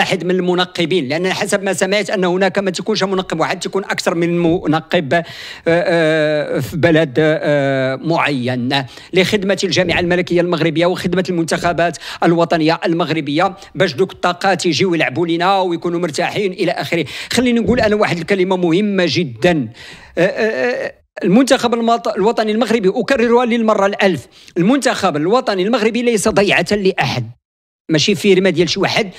واحد من المنقبين لان حسب ما سمعت ان هناك ما تكونش منقب واحد تكون اكثر من منقب آه، آه، في بلد آه، معين لخدمه الجامعه الملكيه المغربيه وخدمه المنتخبات الوطنيه المغربيه باش دوك الطاقات يجيو يلعبوا لنا ويكونوا مرتاحين الى اخره خليني نقول انا واحد الكلمه مهمه جدا المنتخب الوطني المغربي اكررها للمره الالف المنتخب الوطني المغربي ليس ضيعه لاحد ماشي فيرما ديال شي واحد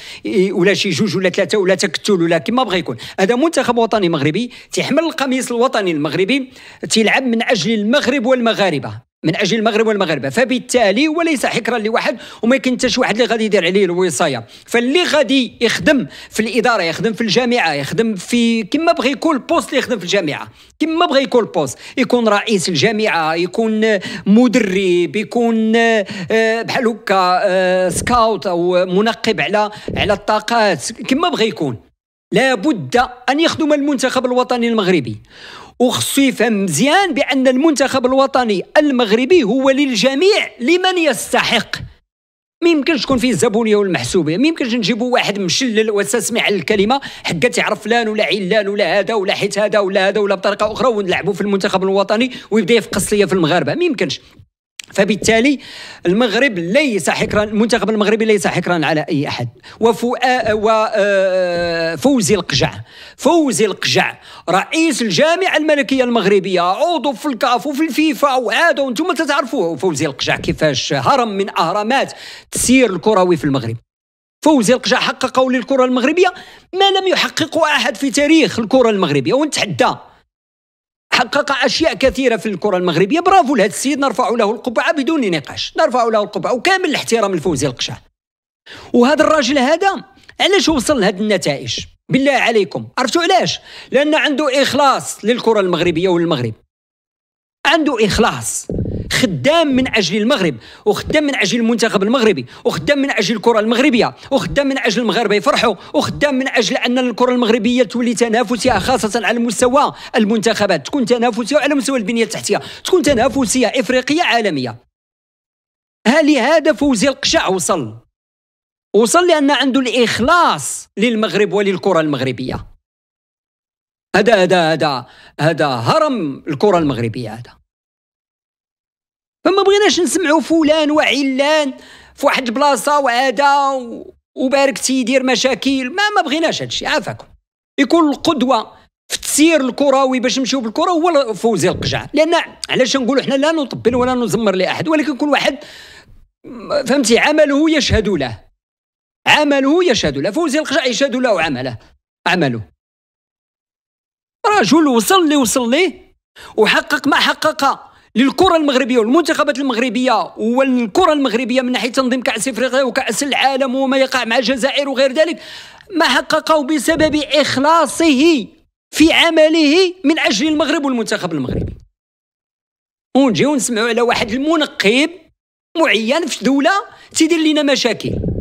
ولا شي جوج ولا ثلاثه ولا تكتل ولا كما بغى يكون هذا منتخب وطني مغربي تيحمل القميص الوطني المغربي تيلعب من اجل المغرب والمغاربه من اجل المغرب والمغاربه فبالتالي وليس حكرا لواحد وما يمكن حتى شي واحد اللي غادي يدير عليه الوصايه فاللي غادي يخدم في الاداره يخدم في الجامعه يخدم في كما بغى يكون البوست اللي يخدم في الجامعه كما بغى يكون البوست يكون رئيس الجامعه يكون مدرب يكون آه، بحال هكا آه، سكاوت او منقب على على الطاقات كما بغى يكون لابد ان يخدم المنتخب الوطني المغربي وخصو يفهم مزيان بان المنتخب الوطني المغربي هو للجميع لمن يستحق ميمكنش تكون فيه الزبونيه والمحسوبيه ميمكنش نجيبوا واحد مشلل وتسمع الكلمه حتى تعرف فلان ولا علان ولا هذا ولا حيت هذا ولا هذا ولا بطريقه اخرى ونلعبوا في المنتخب الوطني ويبدا يفقص ليا في المغاربه ميمكنش فبالتالي المغرب ليس حكرا المنتخب المغربي ليس حكرا على اي احد وفؤاد و آه، فوزي القجع فوزي القجع رئيس الجامعه الملكيه المغربيه عضو في الكاف وفي الفيفا وهذا وانتم تتعرفوه فوزي القجع كيفاش هرم من اهرامات تسير الكروي في المغرب فوزي القجع حققه للكره المغربيه ما لم يحققه احد في تاريخ الكره المغربيه ونتحدى حقق اشياء كثيره في الكره المغربيه برافو لهذا السيد نرفع له القبعه بدون نقاش نرفع له القبعه وكامل الاحترام لفوزي القشع وهذا الراجل هذا علاش وصل لهذ النتائج بالله عليكم عرفتوا علاش لان عنده اخلاص للكره المغربيه والمغرب عنده اخلاص خدام من اجل المغرب وخدام من اجل المنتخب المغربي وخدام من اجل الكره المغربيه وخدام من اجل المغاربه يفرحوا وخدام من اجل ان الكره المغربيه تولي تنافسيه خاصه على مستوى المنتخبات تكون تنافسيه على مستوى البنيه التحتيه تكون تنافسيه افريقيه عالميه هل هذا فوزي القشع وصل وصل لان عنده الاخلاص للمغرب وللكره المغربيه هذا هذا هذا هذا هرم الكره المغربيه هذا فما بغيناش نسمعوا فلان وعلان في واحد البلاصه وهذا وباركتي يدير مشاكل ما ما بغيناش هادشي عافاكم يكون القدوه في التسيير الكروي باش نمشيو بالكره هو فوزي القجع لان علاش نقولوا حنا لا نطبل ولا نزمر لاحد ولكن كل واحد فهمتي عمله يشهد له عمله يشهد له فوزي القجع يشهد له عمله عمله رجل وصل اللي وصل ليه وحقق ما حقق للكرة المغربية والمنتخبات المغربية والكرة المغربية من ناحية تنظيم كأس إفريقيا وكأس العالم وما يقع مع الجزائر وغير ذلك ما حققه بسبب إخلاصه في عمله من أجل المغرب والمنتخب المغربي ونجي نسمعوا على واحد المنقب معين في دولة تيدير لنا مشاكل